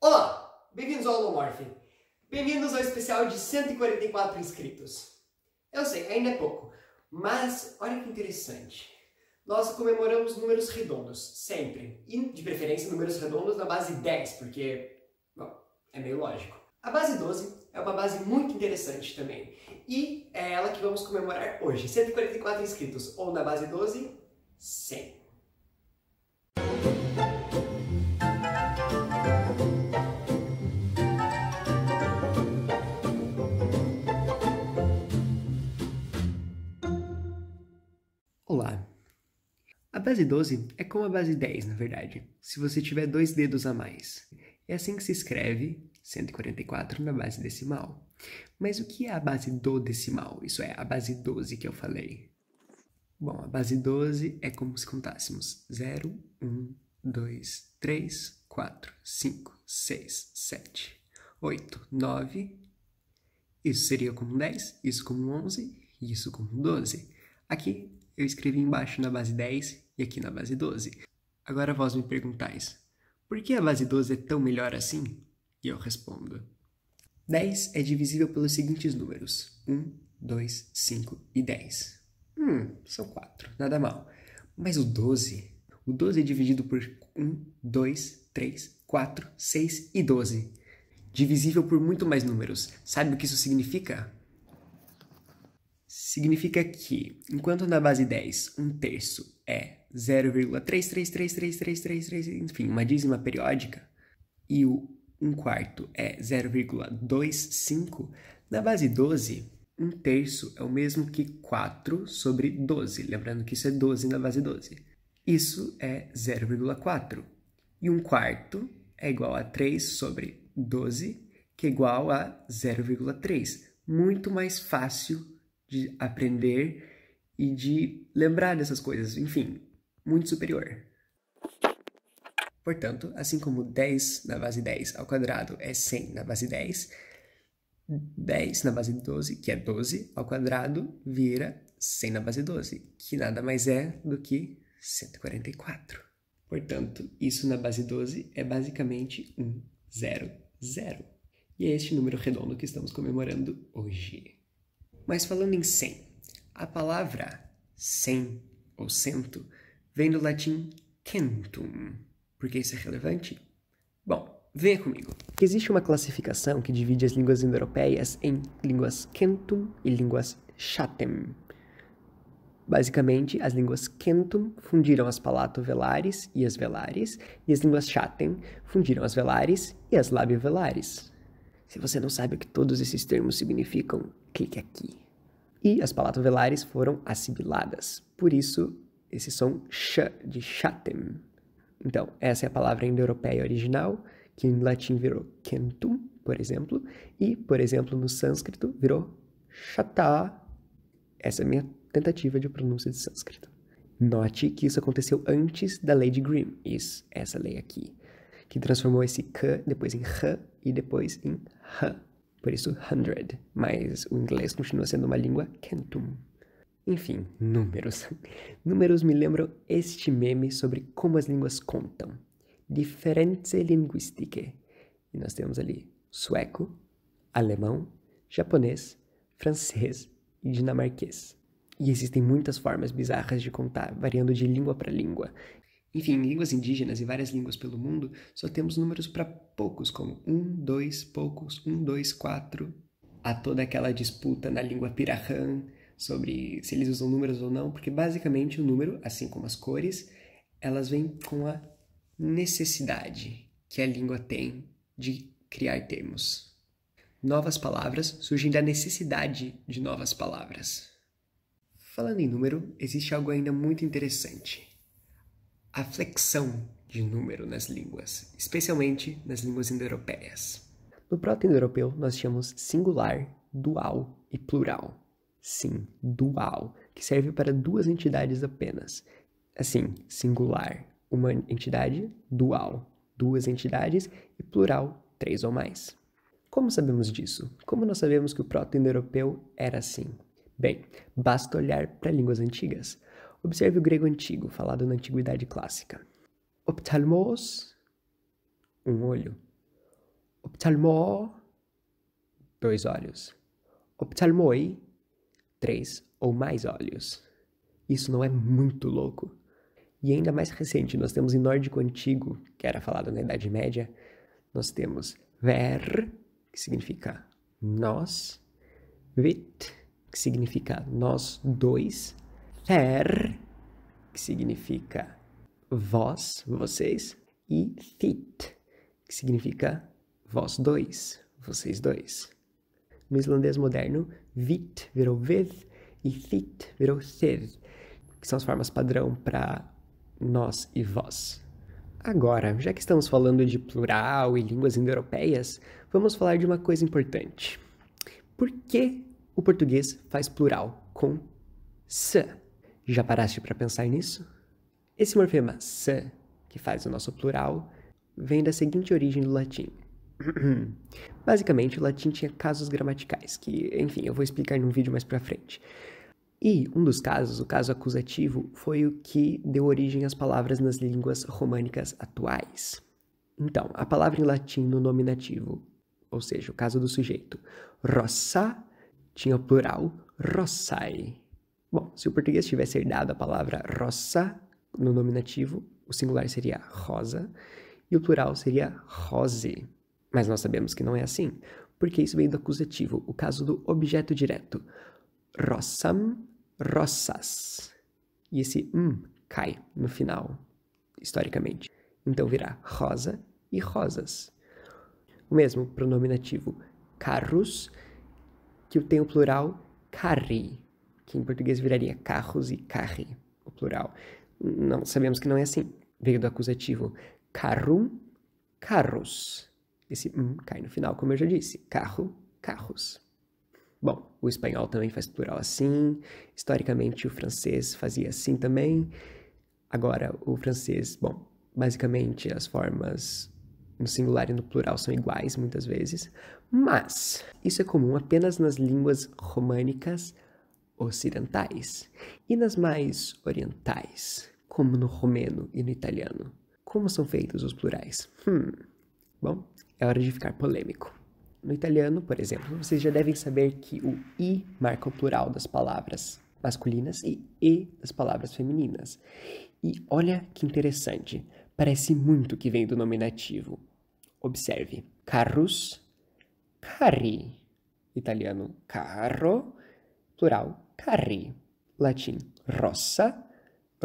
Olá, bem-vindos ao Holomorph. Bem-vindos ao especial de 144 inscritos. Eu sei, ainda é pouco, mas olha que interessante. Nós comemoramos números redondos, sempre. E, de preferência, números redondos na base 10, porque, bom, é meio lógico. A base 12 é uma base muito interessante também. E é ela que vamos comemorar hoje. 144 inscritos, ou na base 12, 100. base 12 é como a base 10, na verdade, se você tiver dois dedos a mais. É assim que se escreve 144 na base decimal. Mas o que é a base do decimal? Isso é a base 12 que eu falei. Bom, a base 12 é como se contássemos 0, 1, 2, 3, 4, 5, 6, 7, 8, 9. Isso seria como 10, isso como 11 e isso como 12. Aqui eu escrevi embaixo na base 10 e aqui na base 12. Agora vós me perguntais, por que a base 12 é tão melhor assim? E eu respondo. 10 é divisível pelos seguintes números: 1, 2, 5 e 10. Hum, são 4, nada mal. Mas o 12? O 12 é dividido por 1, 2, 3, 4, 6 e 12. Divisível por muito mais números. Sabe o que isso significa? Significa que, enquanto na base 10 1 terço é 0,3333333, enfim, uma dízima periódica, e o 1 um quarto é 0,25, na base 12, 1 um terço é o mesmo que 4 sobre 12, lembrando que isso é 12 na base 12. Isso é 0,4. E 1 um quarto é igual a 3 sobre 12, que é igual a 0,3. Muito mais fácil de aprender e de lembrar dessas coisas. Enfim, muito superior. Portanto, assim como 10 na base 10 ao quadrado é 100 na base 10, 10 na base 12, que é 12 ao quadrado, vira 100 na base 12, que nada mais é do que 144. Portanto, isso na base 12 é basicamente um 0, 0. E é este número redondo que estamos comemorando hoje. Mas falando em 100, a palavra 100 ou cento vem do latim *quentum*. Por que isso é relevante? Bom, venha comigo. Existe uma classificação que divide as línguas indo-europeias em línguas kentum e línguas chatem. Basicamente, as línguas Kentum fundiram as palato-velares e as velares, e as línguas Chatem fundiram as velares e as lábio-velares. Se você não sabe o que todos esses termos significam, clique aqui. E as palato-velares foram assimiladas. Por isso, esse som sh de chatem. Então, essa é a palavra indo-europeia original, que em latim virou kentum, por exemplo, e, por exemplo, no sânscrito virou chata. Essa é a minha tentativa de pronúncia de sânscrito. Note que isso aconteceu antes da lei de Grimm, isso, essa lei aqui, que transformou esse k depois em h e depois em h. Por isso, hundred, mas o inglês continua sendo uma língua kentum. Enfim, números. Números me lembram este meme sobre como as línguas contam. Differenze linguistiche. E nós temos ali sueco, alemão, japonês, francês e dinamarquês. E existem muitas formas bizarras de contar, variando de língua para língua. Enfim, em línguas indígenas e várias línguas pelo mundo, só temos números para poucos, como um, dois, poucos, um, dois, quatro. Há toda aquela disputa na língua pirahã sobre se eles usam números ou não, porque basicamente o número, assim como as cores, elas vêm com a necessidade que a língua tem de criar termos. Novas palavras surgem da necessidade de novas palavras. Falando em número, existe algo ainda muito interessante: a flexão de número nas línguas, especialmente nas línguas indo-europeias. No proto-indo-europeu, nós tínhamos singular, dual e plural. Sim, dual, que serve para duas entidades apenas. Assim, singular, uma entidade, dual, duas entidades, e plural, três ou mais. Como sabemos disso? Como nós sabemos que o proto-indo-europeu era assim? Bem, basta olhar para línguas antigas. Observe o grego antigo, falado na antiguidade clássica. Optalmos, um olho. Optalmo, dois olhos. Optalmoi, três ou mais olhos. Isso não é muito louco? E ainda mais recente, nós temos em nórdico antigo, que era falado na Idade Média, nós temos ver, que significa nós, vit, que significa nós dois, fer, que significa vós, vocês, e fit, que significa vós dois, vocês dois. No islandês moderno, vit virou vez e fit virou ser, que são as formas padrão para nós e vós. Agora, já que estamos falando de plural e línguas indo-europeias, vamos falar de uma coisa importante. Por que o português faz plural com se? Já paraste para pensar nisso? Esse morfema se, que faz o nosso plural, vem da seguinte origem do latim: Basicamente, o latim tinha casos gramaticais, que, enfim, eu vou explicar num vídeo mais pra frente. E um dos casos, o caso acusativo, foi o que deu origem às palavras nas línguas românicas atuais. Então, a palavra em latim no nominativo, ou seja, o caso do sujeito, rossa, tinha o plural rossai. Bom, se o português tivesse herdado a palavra rossa no nominativo, o singular seria rosa e o plural seria rose. Mas nós sabemos que não é assim, porque isso vem do acusativo, o caso do objeto direto. Rossam, rossas. E esse um cai no final, historicamente. Então virá rosa e rosas. O mesmo pronome nativo, carros, que tem o plural carri, que em português viraria carros e carri, o plural. Não, sabemos que não é assim. Veio do acusativo carrum, carros. Esse hum cai no final, como eu já disse. Carro, carros. Bom, o espanhol também faz plural assim. Historicamente, o francês fazia assim também. Agora, o francês, bom, basicamente as formas no singular e no plural são iguais muitas vezes, mas isso é comum apenas nas línguas românicas ocidentais e nas mais orientais, como no romeno e no italiano. Como são feitos os plurais? Hum. Bom, é hora de ficar polêmico. No italiano, por exemplo, vocês já devem saber que o i marca o plural das palavras masculinas e e das palavras femininas. E olha que interessante, parece muito que vem do nominativo. Observe: carros, carri. Italiano, carro. Plural, carri. Latim, rossa,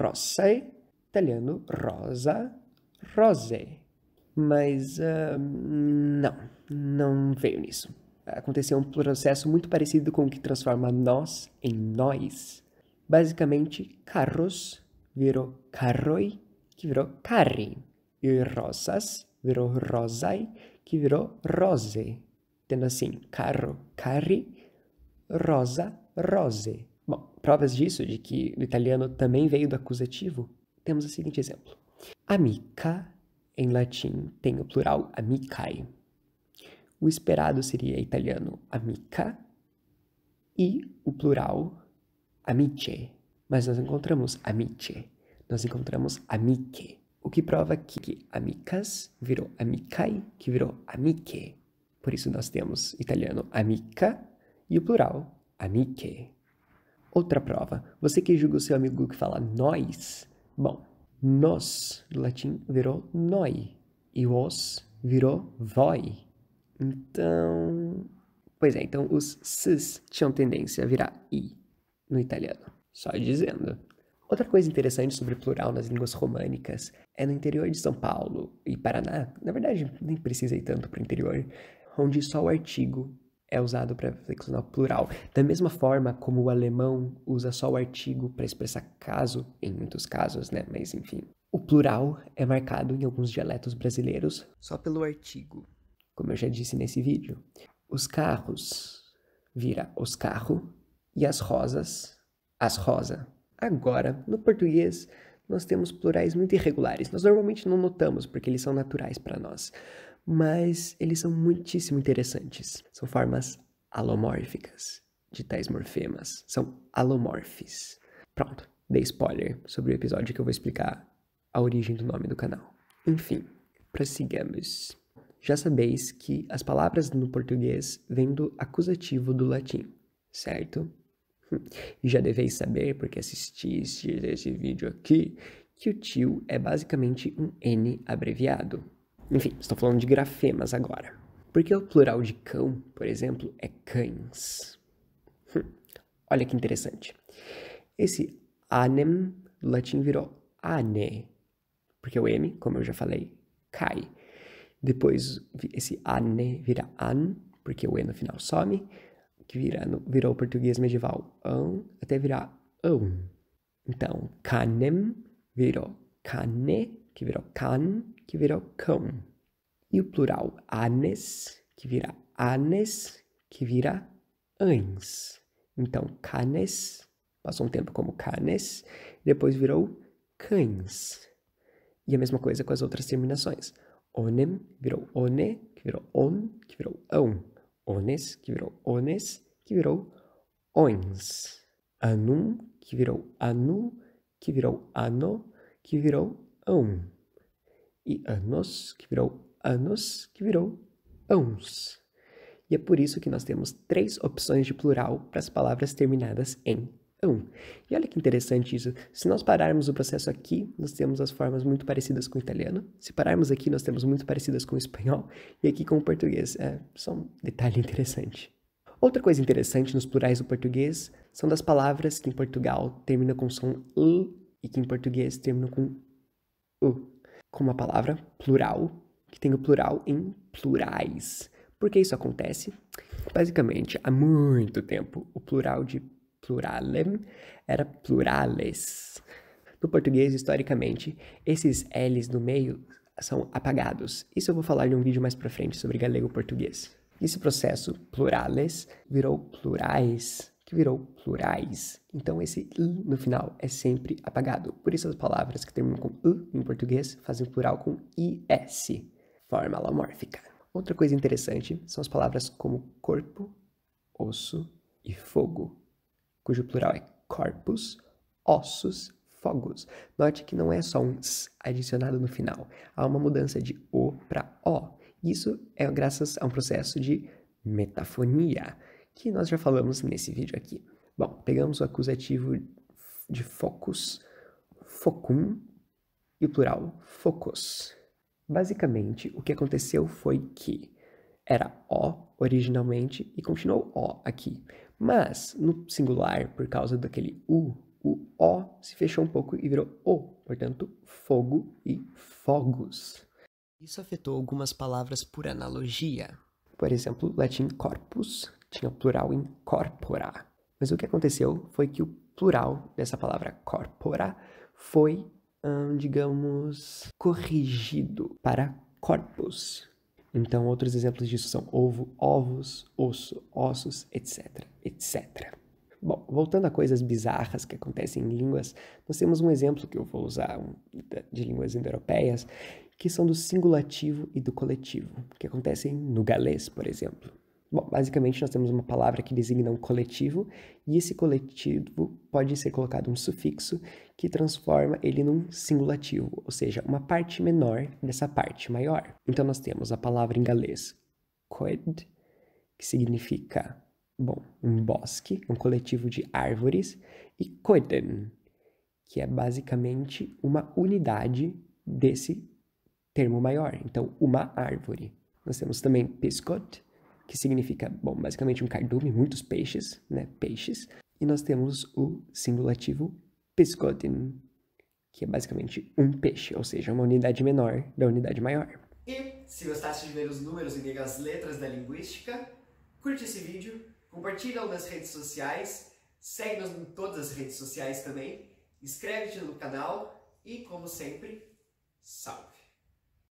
rossae. Italiano, rosa, rose mas uh, não, não veio nisso. Aconteceu um processo muito parecido com o que transforma nós em nós. Basicamente, carros virou carroi, que virou carri, e rosas virou rosai, que virou rose. Tendo assim, carro, carri, rosa, rose. Bom, provas disso, de que o italiano também veio do acusativo, temos o seguinte exemplo. Amica em latim, tem o plural amicae. O esperado seria italiano amica e o plural amice. Mas nós encontramos amice, nós encontramos amiche, o que prova que amicas virou amicae, que virou amiche. Por isso nós temos italiano amica e o plural amiche. Outra prova, você que julga o seu amigo que fala nós, bom, nós, do latim, virou noi. E os virou voi. Então. Pois é, então os s's tinham tendência a virar i no italiano. Só dizendo. Outra coisa interessante sobre plural nas línguas românicas é no interior de São Paulo e Paraná. Na verdade, nem precisa ir tanto para o interior, onde só o artigo é usado para flexionar o plural. Da mesma forma como o alemão usa só o artigo para expressar caso, em muitos casos, né? Mas enfim. O plural é marcado em alguns dialetos brasileiros só pelo artigo, como eu já disse nesse vídeo. Os carros vira os carro e as rosas as rosa. Agora, no português, nós temos plurais muito irregulares. Nós normalmente não notamos porque eles são naturais para nós mas eles são muitíssimo interessantes. São formas alomórficas de tais morfemas. São alomorfes. Pronto, dei spoiler sobre o episódio que eu vou explicar a origem do nome do canal. Enfim, prossigamos. Já sabeis que as palavras no português vêm do acusativo do latim, certo? E já deveis saber, porque assististe esse vídeo aqui, que o tio é basicamente um N abreviado, enfim, estou falando de grafemas agora. Porque o plural de cão, por exemplo, é cães. Hum, olha que interessante. Esse anem do latim virou ane, porque o m, como eu já falei, cai. Depois esse ane vira an, porque o e no final some, que vira, no, virou português medieval an, até virar an. Então, canem virou cane, que virou can, que virou cão. Hum. E o plural anes, que vira anes, que vira anes. Então, canes, passou um tempo como canes, depois virou cães. E a mesma coisa com as outras terminações. Onem virou one, que virou on, que virou ão. Ones, que virou ones, que virou ons. Anum, que virou anu, que virou ano, que virou ão. E anos, que virou anos, que virou ãos. E é por isso que nós temos três opções de plural para as palavras terminadas em ão. E olha que interessante isso. Se nós pararmos o processo aqui, nós temos as formas muito parecidas com o italiano. Se pararmos aqui, nós temos muito parecidas com o espanhol. E aqui com o português. É só um detalhe interessante. Outra coisa interessante nos plurais do português são das palavras que em Portugal terminam com som l e que em português terminam com com uma palavra plural, que tem o plural em plurais. Por que isso acontece? Basicamente, há muito tempo, o plural de pluralem era plurales. No português, historicamente, esses L's no meio são apagados. Isso eu vou falar em um vídeo mais pra frente sobre galego português. Esse processo, plurales, virou plurais que virou plurais. Então, esse l no final é sempre apagado. Por isso, as palavras que terminam com u em português fazem plural com is, forma alomórfica. Outra coisa interessante são as palavras como corpo, osso e fogo, cujo plural é corpus, ossos, fogos. Note que não é só um s adicionado no final, há uma mudança de o para o. Isso é graças a um processo de metafonia que nós já falamos nesse vídeo aqui. Bom, pegamos o acusativo de focus, focum, e o plural, focus. Basicamente, o que aconteceu foi que era o originalmente e continuou o aqui. Mas, no singular, por causa daquele u, o o se fechou um pouco e virou o, portanto, fogo e fogos. Isso afetou algumas palavras por analogia. Por exemplo, o latim corpus, tinha o plural em corpora. Mas o que aconteceu foi que o plural dessa palavra corpora foi, hum, digamos, corrigido para corpus. Então, outros exemplos disso são ovo, ovos, osso, ossos, etc, etc. Bom, voltando a coisas bizarras que acontecem em línguas, nós temos um exemplo que eu vou usar de línguas indo-europeias, que são do singulativo e do coletivo, que acontecem no galês, por exemplo. Bom, basicamente nós temos uma palavra que designa um coletivo e esse coletivo pode ser colocado um sufixo que transforma ele num singulativo, ou seja, uma parte menor dessa parte maior. Então nós temos a palavra em galês coed, que significa, bom, um bosque, um coletivo de árvores, e coeden, que é basicamente uma unidade desse termo maior, então uma árvore. Nós temos também piscot, que significa, bom, basicamente um cardume, muitos peixes, né? Peixes. E nós temos o singulativo piscotin, que é basicamente um peixe, ou seja, uma unidade menor da unidade maior. E se gostasse de ver os números e ver as letras da linguística, curte esse vídeo, compartilha nas redes sociais, segue-nos em todas as redes sociais também, inscreve-te no canal e, como sempre, salve!